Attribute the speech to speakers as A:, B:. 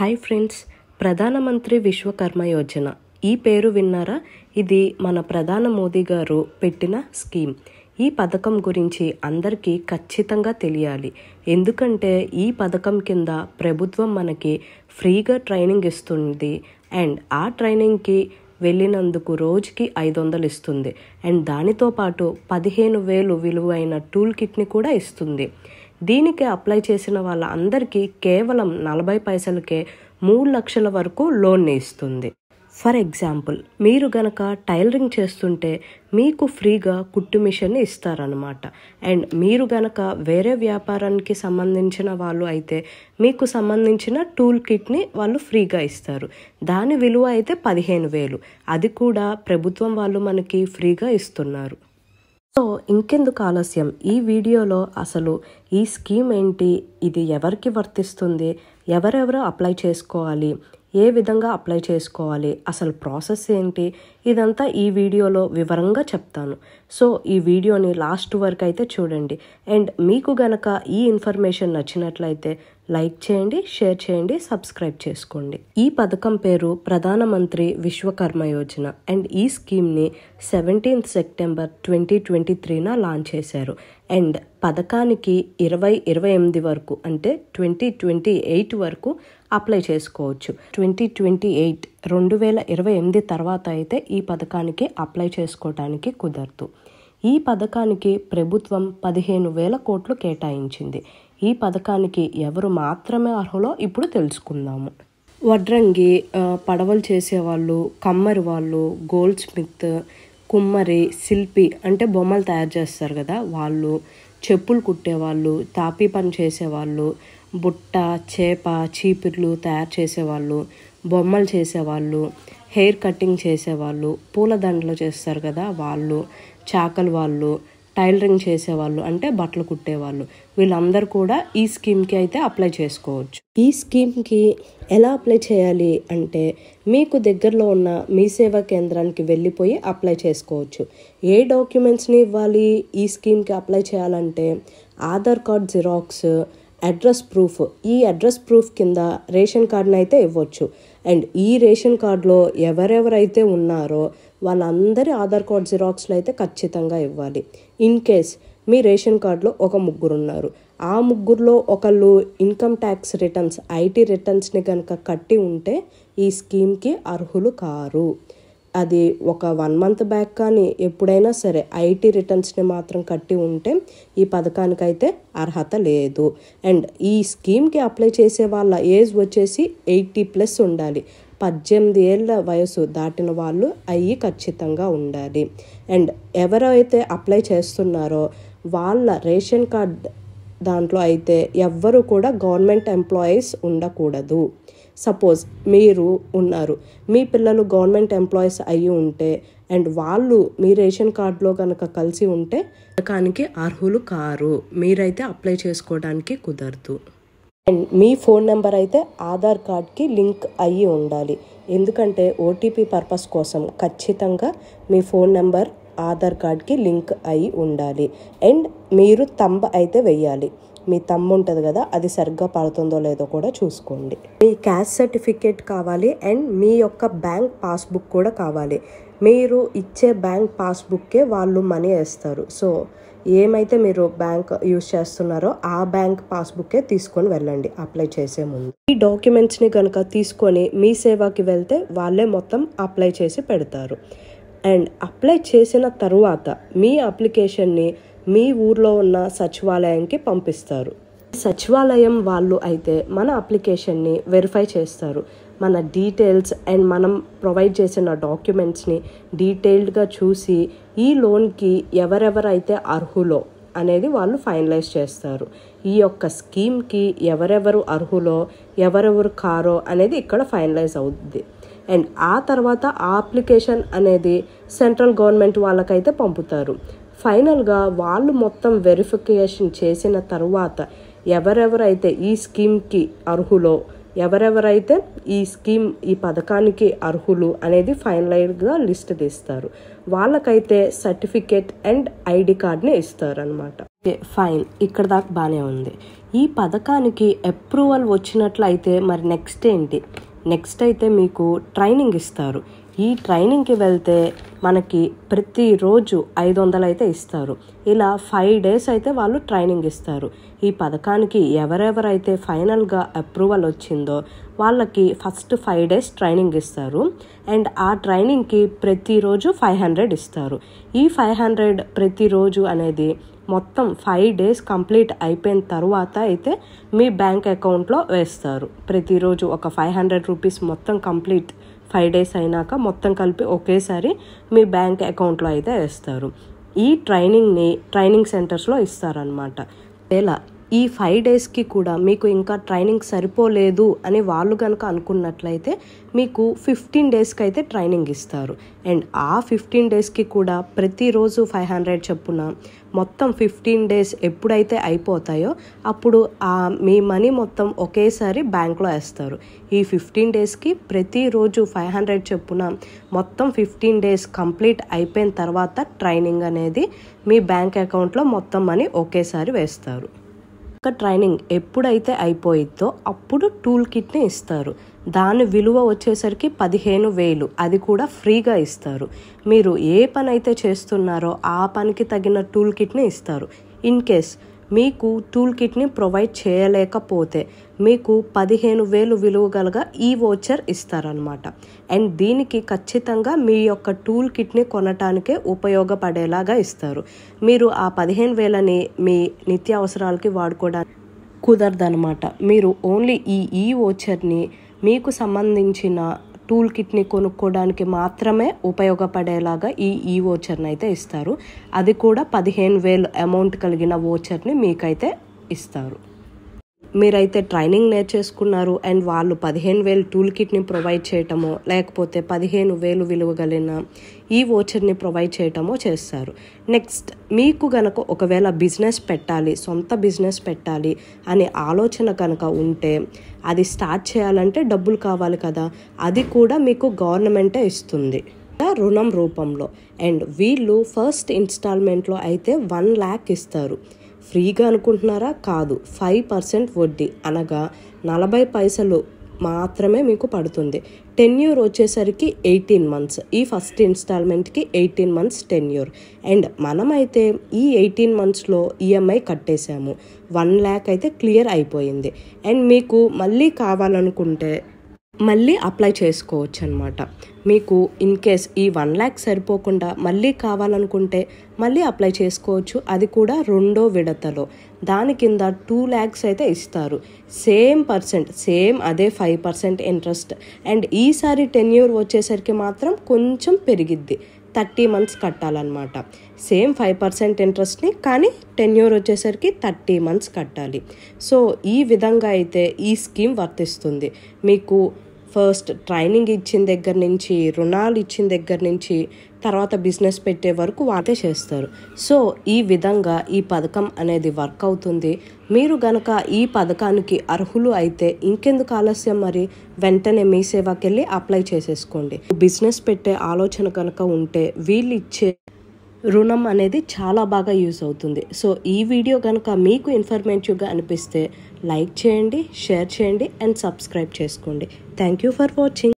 A: hi friends ప్రధానమంత్రి విశ్వకర్మ యోజన ఈ పేరు విన్నారా ఇది మన ప్రధాన మోదీ గారు పెట్టిన స్కీమ్ ఈ పథకం గురించి అందరికీ ఖచ్చితంగా తెలియాలి ఎందుకంటే ఈ పథకం కింద ప్రభుత్వం మనకి ఫ్రీగా ట్రైనింగ్ ఇస్తుంది అండ్ ఆ ట్రైనింగ్కి వెళ్ళినందుకు రోజుకి ఐదు వందలు ఇస్తుంది అండ్ దానితో పాటు పదిహేను వేలు విలువైన టూల్ కిట్ని కూడా ఇస్తుంది దీనికి అప్లై చేసిన వాళ్ళందరికీ కేవలం నలభై పైసలకే మూడు లక్షల వరకు లోన్ ఇస్తుంది ఫర్ ఎగ్జాంపుల్ మీరు గనక టైలరింగ్ చేస్తుంటే మీకు ఫ్రీగా కుట్టు మిషన్ ఇస్తారనమాట అండ్ మీరు గనక వేరే వ్యాపారానికి సంబంధించిన వాళ్ళు అయితే మీకు సంబంధించిన టూల్ కిట్ని వాళ్ళు ఫ్రీగా ఇస్తారు దాని విలువ అయితే పదిహేను వేలు అది కూడా ప్రభుత్వం వాళ్ళు మనకి ఫ్రీగా ఇస్తున్నారు సో ఇంకెందుకు ఆలస్యం ఈ వీడియోలో అసలు ఈ స్కీమ్ ఏంటి ఇది ఎవరికి వర్తిస్తుంది ఎవరెవరు అప్లై చేసుకోవాలి ఏ విధంగా అప్లై చేసుకోవాలి అసలు ప్రాసెస్ ఏంటి ఇదంతా ఈ వీడియోలో వివరంగా చెప్తాను సో ఈ వీడియోని లాస్ట్ వరకు అయితే చూడండి అండ్ మీకు గనక ఈ ఇన్ఫర్మేషన్ నచ్చినట్లయితే లైక్ చేయండి షేర్ చేయండి సబ్స్క్రైబ్ చేసుకోండి ఈ పథకం పేరు ప్రధానమంత్రి విశ్వకర్మ యోజన అండ్ ఈ స్కీమ్ని సెవెంటీన్త్ సెప్టెంబర్ ట్వంటీ ట్వంటీ త్రీన లాంచ్ చేశారు అండ్ పథకానికి ఇరవై ఇరవై ఎనిమిది వరకు అంటే ట్వంటీ ట్వంటీ ఎయిట్ వరకు అప్లై చేసుకోవచ్చు ట్వంటీ ట్వంటీ ఎయిట్ రెండు వేల ఇరవై ఎనిమిది తర్వాత అయితే ఈ పథకానికి అప్లై చేసుకోవటానికి కుదరదు ఈ పథకానికి ప్రభుత్వం పదిహేను వేల కోట్లు కేటాయించింది ఈ పథకానికి ఎవరు మాత్రమే అర్హులో ఇప్పుడు తెలుసుకుందాము వడ్రంగి పడవలు చేసేవాళ్ళు కమ్మరి వాళ్ళు గోల్డ్ స్మిత్ కుమ్మరి శిల్పి అంటే బొమ్మలు తయారు చేస్తారు కదా వాళ్ళు చెప్పులు కుట్టేవాళ్ళు తాపీ పని చేసేవాళ్ళు బుట్ట చేప చీపిర్లు తయారు చేసేవాళ్ళు బొమ్మలు చేసేవాళ్ళు హెయిర్ కటింగ్ చేసేవాళ్ళు పూలదండలు చేస్తారు కదా వాళ్ళు చాకలి వాళ్ళు టైలరింగ్ చేసేవాళ్ళు అంటే బట్టలు కుట్టేవాళ్ళు వీళ్ళందరూ కూడా ఈ స్కీమ్కి అయితే అప్లై చేసుకోవచ్చు ఈ స్కీమ్కి ఎలా అప్లై చేయాలి అంటే మీకు దగ్గరలో ఉన్న మీ సేవా కేంద్రానికి వెళ్ళిపోయి అప్లై చేసుకోవచ్చు ఏ డాక్యుమెంట్స్ని ఇవ్వాలి ఈ స్కీమ్కి అప్లై చేయాలంటే Aadhaar card xerox address proof ఈ అడ్రస్ ప్రూఫ్ కింద రేషన్ కార్డును అయితే ఇవ్వచ్చు అండ్ ఈ రేషన్ కార్డులో ఎవరెవరైతే ఉన్నారో వాళ్ళందరి ఆధార్ కార్డ్ జిరాక్స్లు అయితే ఖచ్చితంగా ఇవ్వాలి ఇన్ కేస్ మీ రేషన్ కార్డులో ఒక ముగ్గురు ఉన్నారు ఆ ముగ్గురులో ఒకళ్ళు ఇన్కమ్ ట్యాక్స్ రిటర్న్స్ ఐటీ రిటర్న్స్ని కనుక కట్టి ఉంటే ఈ స్కీమ్కి అర్హులు కారు అది ఒక వన్ మంత్ బ్యాక్ కానీ ఎప్పుడైనా సరే ఐటీ రిటర్న్స్ని మాత్రం కట్టి ఉంటే ఈ పథకానికైతే అర్హత లేదు అండ్ ఈ స్కీమ్కి అప్లై చేసే వాళ్ళ ఏజ్ వచ్చేసి ఎయిటీ ప్లస్ ఉండాలి పద్దెనిమిది ఏళ్ళ వయసు దాటిన వాళ్ళు అయ్యి ఖచ్చితంగా ఉండాలి అండ్ ఎవరైతే అప్లై చేస్తున్నారో వాళ్ళ రేషన్ కార్డ్ దాంట్లో అయితే ఎవ్వరు కూడా గవర్నమెంట్ ఎంప్లాయీస్ ఉండకూడదు సపోజ్ మీరు ఉన్నారు మీ పిల్లలు గవర్నమెంట్ ఎంప్లాయీస్ అయ్యి ఉంటే అండ్ వాళ్ళు మీ రేషన్ కార్డులో కనుక కలిసి ఉంటే పథకానికి అర్హులు కారు మీరైతే అప్లై చేసుకోవడానికి కుదరదు అండ్ మీ ఫోన్ నెంబర్ అయితే ఆధార్ కార్డ్కి లింక్ అయ్యి ఉండాలి ఎందుకంటే ఓటీపీ పర్పస్ కోసం ఖచ్చితంగా మీ ఫోన్ నెంబర్ ఆధార్ కార్డ్కి లింక్ అయి ఉండాలి అండ్ మీరు తంబ అయితే వెయ్యాలి మీ తమ్ము ఉంటుంది కదా అది సరిగ్గా పడుతుందో లేదో కూడా చూసుకోండి మీ క్యాస్ట్ సర్టిఫికేట్ కావాలి అండ్ మీ యొక్క బ్యాంక్ పాస్బుక్ కూడా కావాలి మీరు ఇచ్చే బ్యాంక్ పాస్బుక్కే వాళ్ళు మనీ వేస్తారు సో ఏమైతే మీరు బ్యాంక్ యూజ్ చేస్తున్నారో ఆ బ్యాంక్ పాస్బుక్కే తీసుకొని వెళ్ళండి అప్లై చేసే ముందు ఈ డాక్యుమెంట్స్ని కనుక తీసుకొని మీ సేవాకి వెళ్తే వాళ్ళే మొత్తం అప్లై చేసి పెడతారు అండ్ అప్లై చేసిన తరువాత మీ అప్లికేషన్ని మీ ఊర్లో ఉన్న సచివాలయంకి పంపిస్తారు సచివాలయం వాళ్ళు అయితే మన అప్లికేషన్ని వెరిఫై చేస్తారు మన డీటెయిల్స్ అండ్ మనం ప్రొవైడ్ చేసిన డాక్యుమెంట్స్ని డీటెయిల్డ్గా చూసి ఈ లోన్కి ఎవరెవరైతే అర్హులో అనేది వాళ్ళు ఫైనలైజ్ చేస్తారు ఈ యొక్క స్కీమ్కి ఎవరెవరు అర్హులో ఎవరెవరు కారో అనేది ఇక్కడ ఫైనలైజ్ అవుద్ది అండ్ ఆ తర్వాత ఆ అప్లికేషన్ అనేది సెంట్రల్ గవర్నమెంట్ వాళ్ళకైతే పంపుతారు ఫైనల్గా వాళ్ళు మొత్తం వెరిఫికేషన్ చేసిన తర్వాత ఎవరెవరైతే ఈ స్కీమ్కి అర్హులో ఎవరెవరైతే ఈ స్కీమ్ ఈ పథకానికి అర్హులు అనేది ఫైనలైజ్గా లిస్ట్ తీస్తారు వాళ్ళకైతే సర్టిఫికేట్ అండ్ ఐడి కార్డ్ని ఇస్తారు అనమాట ఫైన్ ఇక్కడ దాకా బాగానే ఉంది ఈ పథకానికి అప్రూవల్ వచ్చినట్లయితే మరి నెక్స్ట్ ఏంటి నెక్స్ట్ అయితే మీకు ట్రైనింగ్ ఇస్తారు ఈ ట్రైనింగ్కి వెళ్తే మనకి ప్రతిరోజు ఐదు వందలు అయితే ఇస్తారు ఇలా ఫైవ్ డేస్ అయితే వాళ్ళు ట్రైనింగ్ ఇస్తారు ఈ పథకానికి ఎవరెవరైతే ఫైనల్గా అప్రూవల్ వచ్చిందో వాళ్ళకి ఫస్ట్ ఫైవ్ డేస్ ట్రైనింగ్ ఇస్తారు అండ్ ఆ ట్రైనింగ్కి ప్రతిరోజు ఫైవ్ హండ్రెడ్ ఇస్తారు ఈ ఫైవ్ హండ్రెడ్ ప్రతిరోజు అనేది మొత్తం ఫైవ్ డేస్ కంప్లీట్ అయిపోయిన తర్వాత అయితే మీ బ్యాంక్ అకౌంట్లో వేస్తారు ప్రతిరోజు ఒక ఫైవ్ హండ్రెడ్ రూపీస్ మొత్తం కంప్లీట్ ఫైవ్ డేస్ అయినాక మొత్తం కలిపి ఒకేసారి మీ బ్యాంక్ అకౌంట్లో అయితే వేస్తారు ఈ ట్రైనింగ్ని ట్రైనింగ్ సెంటర్స్లో ఇస్తారనమాట ఎలా ఈ ఫైవ్ డేస్కి కూడా మీకు ఇంకా ట్రైనింగ్ సరిపోలేదు అని వాళ్ళు కనుక అనుకున్నట్లయితే మీకు ఫిఫ్టీన్ డేస్కి అయితే ట్రైనింగ్ ఇస్తారు అండ్ ఆ ఫిఫ్టీన్ డేస్కి కూడా ప్రతిరోజు ఫైవ్ హండ్రెడ్ చెప్పున మొత్తం ఫిఫ్టీన్ డేస్ ఎప్పుడైతే అయిపోతాయో అప్పుడు ఆ మీ మనీ మొత్తం ఒకేసారి బ్యాంక్లో వేస్తారు ఈ ఫిఫ్టీన్ డేస్కి ప్రతిరోజు ఫైవ్ హండ్రెడ్ చెప్పున మొత్తం ఫిఫ్టీన్ డేస్ కంప్లీట్ అయిపోయిన తర్వాత ట్రైనింగ్ అనేది మీ బ్యాంక్ అకౌంట్లో మొత్తం మనీ ఒకేసారి వేస్తారు యొక్క ట్రైనింగ్ ఎప్పుడైతే అయిపోయిద్దో అప్పుడు టూల్ కిట్ని ఇస్తారు దాని విలువ వచ్చేసరికి పదిహేను వేలు అది కూడా ఫ్రీగా ఇస్తారు మీరు ఏ పని అయితే చేస్తున్నారో ఆ పనికి తగిన టూల్ కిట్ని ఇస్తారు ఇన్ కేస్ మీకు టూల్ కిట్ని ప్రొవైడ్ చేయలేకపోతే మీకు పదిహేను వేలు విలువ గలగా ఈ వోచర్ ఇస్తారనమాట అండ్ దీనికి ఖచ్చితంగా మీ యొక్క టూల్ కిట్ని కొనటానికే ఉపయోగపడేలాగా ఇస్తారు మీరు ఆ పదిహేను వేలని మీ నిత్య అవసరాలకి వాడుకోవడానికి కుదరదనమాట మీరు ఓన్లీ ఈ ఈ వోచర్ని మీకు సంబంధించిన టూల్ కిట్ని కొనుక్కోవడానికి మాత్రమే ఉపయోగపడేలాగా ఈ ఈ ఓచర్ని అయితే ఇస్తారు అది కూడా పదిహేను వేలు అమౌంట్ కలిగిన ఓచర్ని మీకైతే ఇస్తారు మీరైతే ట్రైనింగ్ నేర్చేసుకున్నారు అండ్ వాళ్ళు పదిహేను వేలు టూల్ కిట్ని ప్రొవైడ్ చేయటమో లేకపోతే పదిహేను వేలు విలువగలిగిన ఈ ఓచర్ని ప్రొవైడ్ చేయటమో చేస్తారు నెక్స్ట్ మీకు గనక ఒకవేళ బిజినెస్ పెట్టాలి సొంత బిజినెస్ పెట్టాలి అనే ఆలోచన కనుక ఉంటే అది స్టార్ట్ చేయాలంటే డబ్బులు కావాలి కదా అది కూడా మీకు గవర్నమెంటే ఇస్తుంది రుణం రూపంలో అండ్ వీళ్ళు ఫస్ట్ ఇన్స్టాల్మెంట్లో అయితే వన్ ల్యాక్ ఇస్తారు ఫ్రీగా అనుకుంటున్నారా కాదు ఫైవ్ పర్సెంట్ వడ్డీ అనగా నలభై పైసలు మాత్రమే మీకు పడుతుంది టెన్యూర్ వచ్చేసరికి ఎయిటీన్ మంత్స్ ఈ ఫస్ట్ ఇన్స్టాల్మెంట్కి ఎయిటీన్ మంత్స్ టెన్యూర్ అండ్ మనమైతే ఈ ఎయిటీన్ మంత్స్లో ఈఎంఐ కట్టేశాము వన్ ల్యాక్ అయితే క్లియర్ అయిపోయింది అండ్ మీకు మళ్ళీ కావాలనుకుంటే మళ్ళీ అప్లై చేసుకోవచ్చు అనమాట మీకు ఇన్ కేస్ ఈ వన్ ల్యాక్ సరిపోకుండా మళ్ళీ కావాలనుకుంటే మళ్ళీ అప్లై చేసుకోవచ్చు అది కూడా రెండో విడతలో దాని కింద టూ ల్యాక్స్ అయితే ఇస్తారు సేమ్ పర్సెంట్ సేమ్ అదే ఫైవ్ పర్సెంట్ ఇంట్రెస్ట్ అండ్ ఈసారి టెన్యూర్ వచ్చేసరికి మాత్రం కొంచెం పెరిగిద్ది థర్టీ మంత్స్ కట్టాలన్నమాట సేమ్ ఫైవ్ పర్సెంట్ ఇంట్రెస్ట్ని కానీ టెన్యూర్ వచ్చేసరికి థర్టీ మంత్స్ కట్టాలి సో ఈ విధంగా అయితే ఈ స్కీమ్ వర్తిస్తుంది మీకు ఫస్ట్ ట్రైనింగ్ ఇచ్చిన దగ్గర నుంచి రుణాలు ఇచ్చిన దగ్గర నుంచి తర్వాత బిజినెస్ పెట్టే వరకు వాళ్ళే చేస్తారు సో ఈ విధంగా ఈ పథకం అనేది వర్క్ అవుతుంది మీరు గనక ఈ పథకానికి అర్హులు అయితే ఇంకెందుకు ఆలస్యం మరి వెంటనే మీ వెళ్ళి అప్లై చేసేసుకోండి బిజినెస్ పెట్టే ఆలోచన కనుక ఉంటే వీళ్ళు ఇచ్చే రుణం అనేది చాలా బాగా యూస్ అవుతుంది సో ఈ వీడియో కనుక మీకు ఇన్ఫర్మేటివ్గా అనిపిస్తే లైక్ చేయండి షేర్ చేయండి అండ్ సబ్స్క్రైబ్ చేసుకోండి థ్యాంక్ యూ ఫర్ వాచింగ్